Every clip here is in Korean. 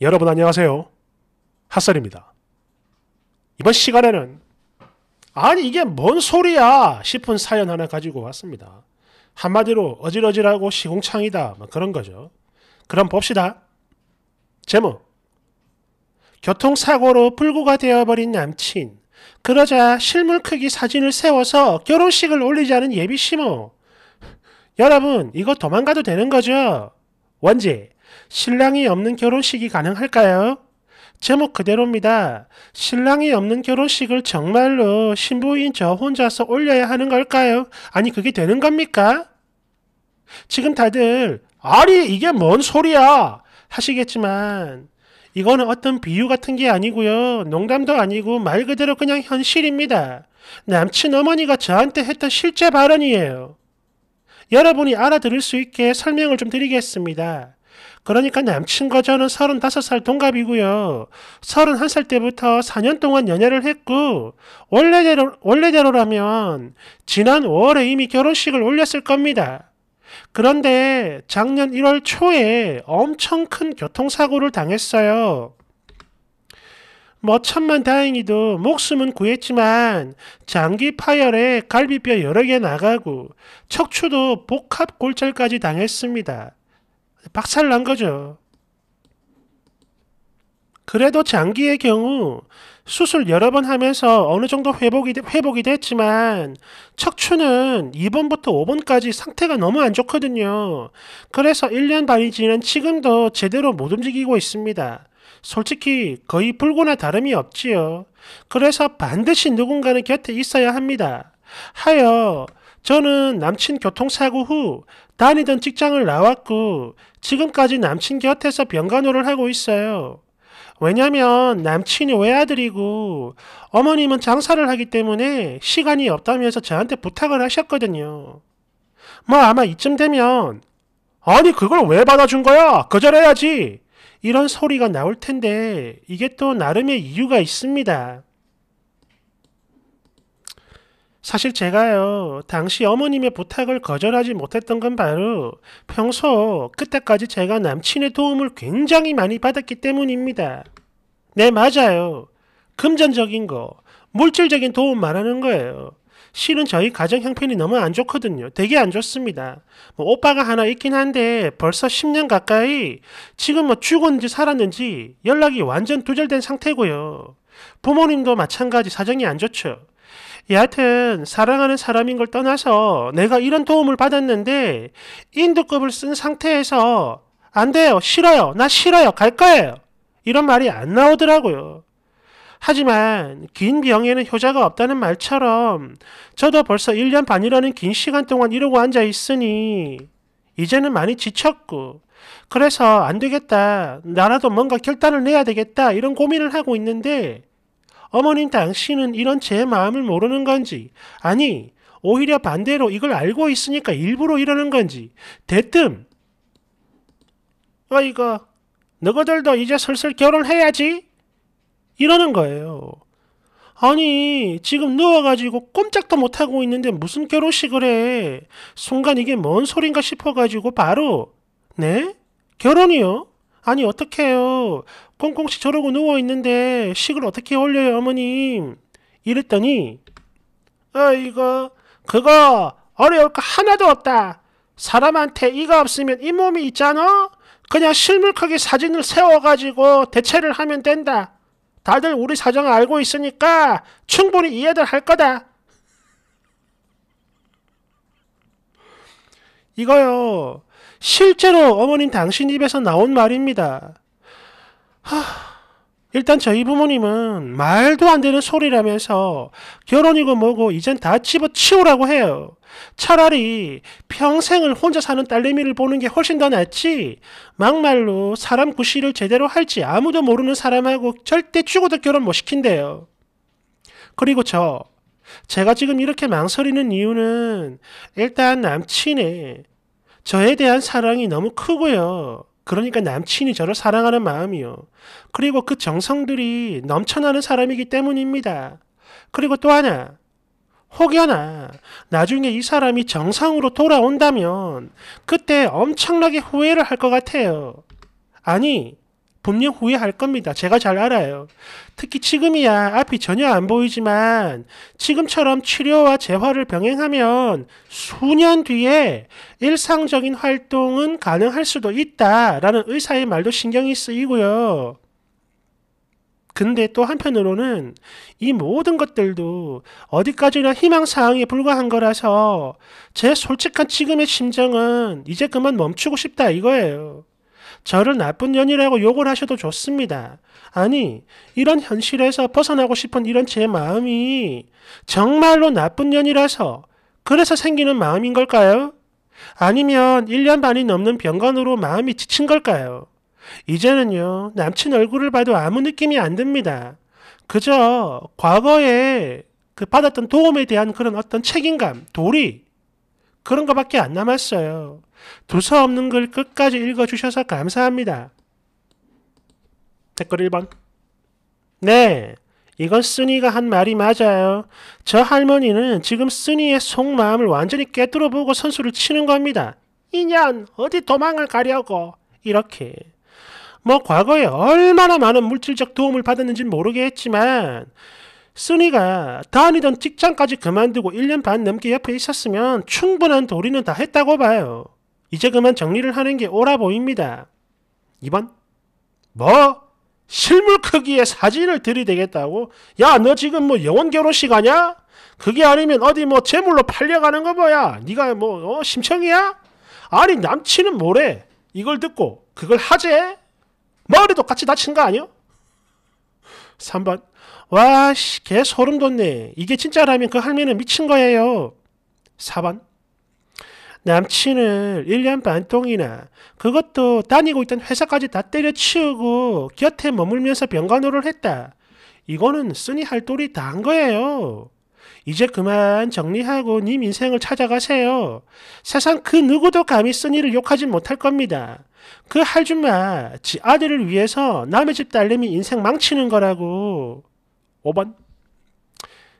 여러분 안녕하세요. 핫설입니다. 이번 시간에는 아니 이게 뭔 소리야 싶은 사연 하나 가지고 왔습니다. 한마디로 어질어질하고 시공창이다 그런 거죠. 그럼 봅시다. 제목 교통사고로 불구가 되어버린 남친 그러자 실물 크기 사진을 세워서 결혼식을 올리자는 예비 시모 여러분 이거 도망가도 되는 거죠? 원제 신랑이 없는 결혼식이 가능할까요? 제목 그대로입니다. 신랑이 없는 결혼식을 정말로 신부인 저 혼자서 올려야 하는 걸까요? 아니 그게 되는 겁니까? 지금 다들 아니 이게 뭔 소리야 하시겠지만 이거는 어떤 비유 같은 게 아니고요. 농담도 아니고 말 그대로 그냥 현실입니다. 남친 어머니가 저한테 했던 실제 발언이에요. 여러분이 알아들을 수 있게 설명을 좀 드리겠습니다. 그러니까 남친과 저는 35살 동갑이고요. 31살 때부터 4년 동안 연애를 했고 원래대로 원래대로라면 지난 5월에 이미 결혼식을 올렸을 겁니다. 그런데 작년 1월 초에 엄청 큰 교통사고를 당했어요. 뭐 천만 다행히도 목숨은 구했지만 장기 파열에 갈비뼈 여러 개 나가고 척추도 복합 골절까지 당했습니다. 박살 난 거죠. 그래도 장기의 경우 수술 여러 번 하면서 어느 정도 회복이, 회복이 됐지만 척추는 2번부터 5번까지 상태가 너무 안 좋거든요. 그래서 1년 반이 지난 지금도 제대로 못 움직이고 있습니다. 솔직히 거의 불고나 다름이 없지요. 그래서 반드시 누군가는 곁에 있어야 합니다. 하여 저는 남친 교통사고 후 다니던 직장을 나왔고 지금까지 남친 곁에서 병간호를 하고 있어요. 왜냐면 남친이 외아들이고 어머님은 장사를 하기 때문에 시간이 없다면서 저한테 부탁을 하셨거든요. 뭐 아마 이쯤 되면 아니 그걸 왜 받아준 거야? 거절해야지. 이런 소리가 나올 텐데 이게 또 나름의 이유가 있습니다. 사실 제가요, 당시 어머님의 부탁을 거절하지 못했던 건 바로 평소 그때까지 제가 남친의 도움을 굉장히 많이 받았기 때문입니다. 네, 맞아요. 금전적인 거, 물질적인 도움 말하는 거예요. 실은 저희 가정 형편이 너무 안 좋거든요. 되게 안 좋습니다. 뭐 오빠가 하나 있긴 한데 벌써 10년 가까이 지금 뭐 죽었는지 살았는지 연락이 완전 두절된 상태고요. 부모님도 마찬가지 사정이 안 좋죠. 예, 여하튼 사랑하는 사람인 걸 떠나서 내가 이런 도움을 받았는데 인도급을 쓴 상태에서 안 돼요. 싫어요. 나 싫어요. 갈 거예요. 이런 말이 안 나오더라고요. 하지만 긴 병에는 효자가 없다는 말처럼 저도 벌써 1년 반이라는 긴 시간 동안 이러고 앉아 있으니 이제는 많이 지쳤고 그래서 안 되겠다. 나라도 뭔가 결단을 내야 되겠다. 이런 고민을 하고 있는데 어머님 당신은 이런 제 마음을 모르는 건지, 아니, 오히려 반대로 이걸 알고 있으니까 일부러 이러는 건지, 대뜸, 아이가, 너희들도 이제 슬슬 결혼해야지? 이러는 거예요. 아니, 지금 누워가지고 꼼짝도 못하고 있는데 무슨 결혼식을 해? 순간 이게 뭔 소린가 싶어가지고 바로, 네? 결혼이요? 아니 어떡해요. 콩콩씨 저러고 누워있는데 식을 어떻게 올려요 어머님. 이랬더니 아이거 그거 어려울 거 하나도 없다. 사람한테 이가 없으면 이 몸이 있잖아. 그냥 실물 크기 사진을 세워가지고 대체를 하면 된다. 다들 우리 사정을 알고 있으니까 충분히 이해들 할 거다. 이거요. 실제로 어머님 당신 입에서 나온 말입니다. 하, 일단 저희 부모님은 말도 안 되는 소리라면서 결혼이고 뭐고 이젠 다 집어치우라고 해요. 차라리 평생을 혼자 사는 딸내미를 보는 게 훨씬 더 낫지 막말로 사람 구실을 제대로 할지 아무도 모르는 사람하고 절대 죽어도 결혼 못 시킨대요. 그리고 저 제가 지금 이렇게 망설이는 이유는 일단 남친의 저에 대한 사랑이 너무 크고요. 그러니까 남친이 저를 사랑하는 마음이요. 그리고 그 정성들이 넘쳐나는 사람이기 때문입니다. 그리고 또 하나, 혹여나 나중에 이 사람이 정상으로 돌아온다면 그때 엄청나게 후회를 할 것 같아요. 아니, 분명 후회할 겁니다. 제가 잘 알아요. 특히 지금이야 앞이 전혀 안 보이지만 지금처럼 치료와 재활을 병행하면 수년 뒤에 일상적인 활동은 가능할 수도 있다라는 의사의 말도 신경이 쓰이고요. 근데 또 한편으로는 이 모든 것들도 어디까지나 희망사항에 불과한 거라서 제 솔직한 지금의 심정은 이제 그만 멈추고 싶다 이거예요. 저를 나쁜 년이라고 욕을 하셔도 좋습니다. 아니, 이런 현실에서 벗어나고 싶은 이런 제 마음이 정말로 나쁜 년이라서 그래서 생기는 마음인 걸까요? 아니면 1년 반이 넘는 병간으로 마음이 지친 걸까요? 이제는요, 남친 얼굴을 봐도 아무 느낌이 안 듭니다. 그저 과거에 그 받았던 도움에 대한 그런 어떤 책임감, 도리, 그런 것밖에 안 남았어요. 두서없는 글 끝까지 읽어주셔서 감사합니다. 댓글 1번. 네, 이건 쓰니가 한 말이 맞아요. 저 할머니는 지금 쓰니의 속마음을 완전히 깨뜨려보고 선수를 치는 겁니다. 이년 어디 도망을 가려고 이렇게 뭐 과거에 얼마나 많은 물질적 도움을 받았는지 모르겠지만 순이가 다니던 직장까지 그만두고 1년 반 넘게 옆에 있었으면 충분한 도리는 다 했다고 봐요. 이제 그만 정리를 하는 게 옳아 보입니다. 2번. 뭐? 실물 크기의 사진을 들이대겠다고? 야, 너 지금 뭐 영혼 결혼식 아냐? 그게 아니면 어디 뭐 재물로 팔려가는 거 뭐야? 네가 뭐 어, 심청이야? 아니 남친은 뭐래? 이걸 듣고 그걸 하재? 머리도 같이 다친 거 아니요? 3번 와씨 개 소름 돋네. 이게 진짜라면 그 할매는 미친 거예요. 4번 남친을 1년 반 동이나 그것도 다니고 있던 회사까지 다 때려치우고 곁에 머물면서 병간호를 했다. 이거는 쓰니 할 돌이 다한 거예요. 이제 그만 정리하고 님 인생을 찾아가세요. 세상 그 누구도 감히 쓴이를 욕하지 못할 겁니다. 그 할줌마 지 아들을 위해서 남의 집 딸내미 인생 망치는 거라고. 5번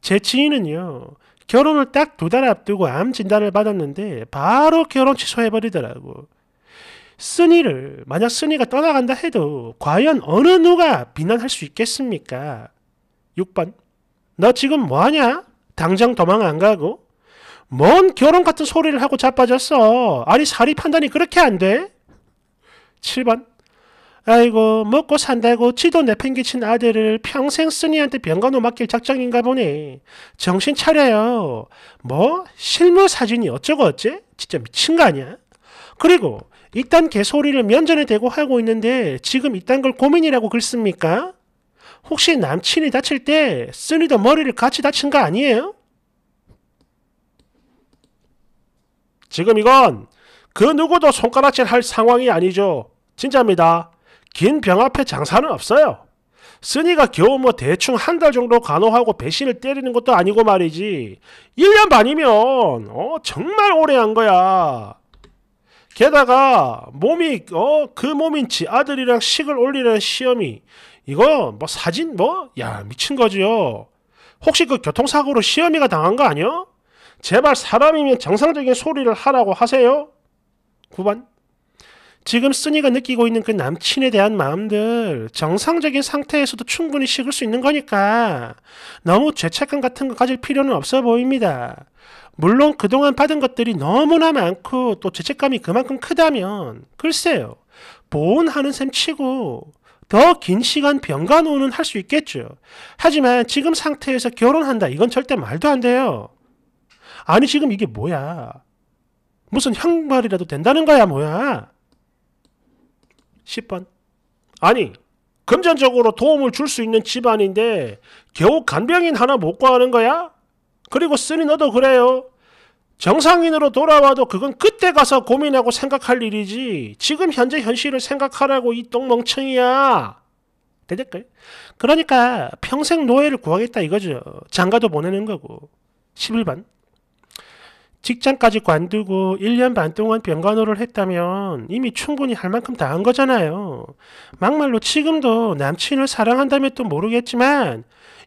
제 지인은요. 결혼을 딱 두 달 앞두고 암 진단을 받았는데 바로 결혼 취소해버리더라고. 쓰니를 만약 쓰니가 떠나간다 해도 과연 어느 누가 비난할 수 있겠습니까? 6번 너 지금 뭐하냐? 당장 도망 안 가고 뭔 결혼 같은 소리를 하고 자빠졌어. 아니 사리 판단이 그렇게 안 돼? 7번 아이고 먹고 산다고 지도 내팽개친 아들을 평생 쓰니한테 병간호 맡길 작정인가 보네. 정신 차려요. 뭐 실무 사진이 어쩌고 어째? 진짜 미친 거 아니야? 그리고 이딴 개소리를 면전에 대고 하고 있는데 지금 이딴 걸 고민이라고 글씁니까? 혹시 남친이 다칠 때 쓰니도 머리를 같이 다친 거 아니에요? 지금 이건 그 누구도 손가락질 할 상황이 아니죠. 진짜입니다. 긴 병 앞에 장사는 없어요. 쓰니가 겨우 뭐 대충 한 달 정도 간호하고 배신을 때리는 것도 아니고 말이지. 1년 반이면 어 정말 오래 한 거야. 게다가 몸이 어 그 몸인 지 아들이랑 식을 올리는 시험이 이거 뭐 사진 뭐 야 미친 거지요. 혹시 그 교통사고로 시험이가 당한 거 아니요? 제발 사람이면 정상적인 소리를 하라고 하세요. 9번 지금 쓰니가 느끼고 있는 그 남친에 대한 마음들 정상적인 상태에서도 충분히 식을 수 있는 거니까 너무 죄책감 같은 거 가질 필요는 없어 보입니다. 물론 그동안 받은 것들이 너무나 많고 또 죄책감이 그만큼 크다면 글쎄요. 보온하는 셈 치고 더긴 시간 병간호는 할 수 있겠죠. 하지만 지금 상태에서 결혼한다. 이건 절대 말도 안 돼요. 아니, 지금 이게 뭐야? 무슨 형벌이라도 된다는 거야, 뭐야? 10번. 아니, 금전적으로 도움을 줄 수 있는 집안인데 겨우 간병인 하나 못 구하는 거야? 그리고 쓰니 너도 그래요. 정상인으로 돌아와도 그건 그때 가서 고민하고 생각할 일이지 지금 현재 현실을 생각하라고 이 똥멍청이야 되댓글 그러니까 평생 노예를 구하겠다 이거죠 장가도 보내는 거고 11번 직장까지 관두고 1년 반 동안 병간호를 했다면 이미 충분히 할 만큼 다 한 거잖아요. 막말로 지금도 남친을 사랑한다면 또 모르겠지만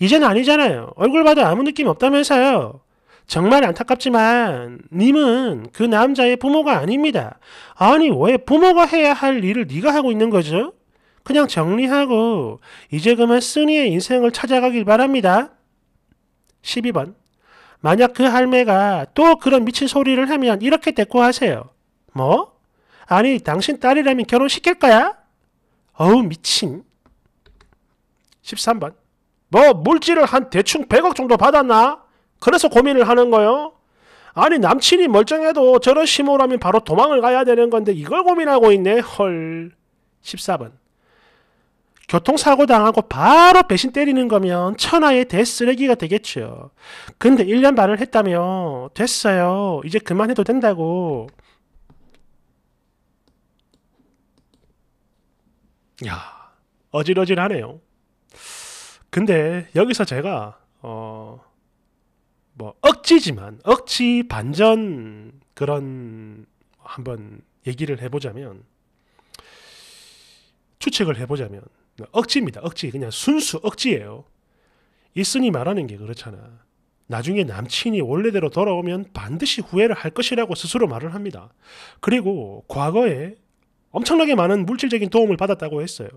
이젠 아니잖아요. 얼굴 봐도 아무 느낌 없다면서요. 정말 안타깝지만 님은 그 남자의 부모가 아닙니다. 아니 왜 부모가 해야 할 일을 네가 하고 있는 거죠? 그냥 정리하고 이제 그만 쓰니의 인생을 찾아가길 바랍니다. 12번 만약 그 할매가 또 그런 미친 소리를 하면 이렇게 대꾸하세요. 뭐? 아니 당신 딸이라면 결혼시킬 거야? 어우 미친 13번 뭐 물질을 한 대충 100억 정도 받았나? 그래서 고민을 하는 거예요. 아니 남친이 멀쩡해도 저런 심오라면 바로 도망을 가야 되는 건데 이걸 고민하고 있네. 헐. 14번. 교통사고 당하고 바로 배신 때리는 거면 천하의 대쓰레기가 되겠죠. 근데 1년 반을 했다며. 됐어요. 이제 그만해도 된다고. 야, 어질어질하네요. 근데 여기서 제가 어뭐 억지지만 억지 반전 그런 한번 얘기를 해보자면 추측을 해보자면 억지입니다. 억지 그냥 순수 억지예요. 있으니 말하는 게 그렇잖아. 나중에 남친이 원래대로 돌아오면 반드시 후회를 할 것이라고 스스로 말을 합니다. 그리고 과거에 엄청나게 많은 물질적인 도움을 받았다고 했어요.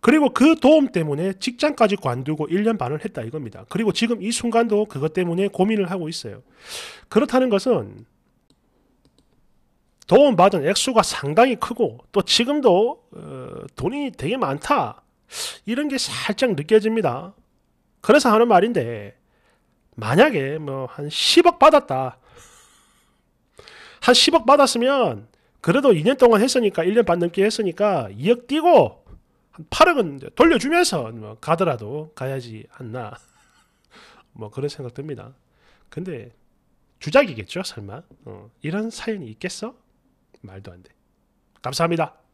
그리고 그 도움 때문에 직장까지 관두고 1년 반을 했다 이겁니다. 그리고 지금 이 순간도 그것 때문에 고민을 하고 있어요. 그렇다는 것은 도움받은 액수가 상당히 크고 또 지금도 어, 돈이 되게 많다. 이런 게 살짝 느껴집니다. 그래서 하는 말인데 만약에 뭐 한 10억 받았다. 한 10억 받았으면 그래도 2년 동안 했으니까 1년 반 넘게 했으니까 2억 뛰고 한 8억은 돌려주면서 뭐 가더라도 가야지 않나 뭐 그런 생각 듭니다. 근데 주작이겠죠 설마 어, 이런 사연이 있겠어? 말도 안 돼. 감사합니다.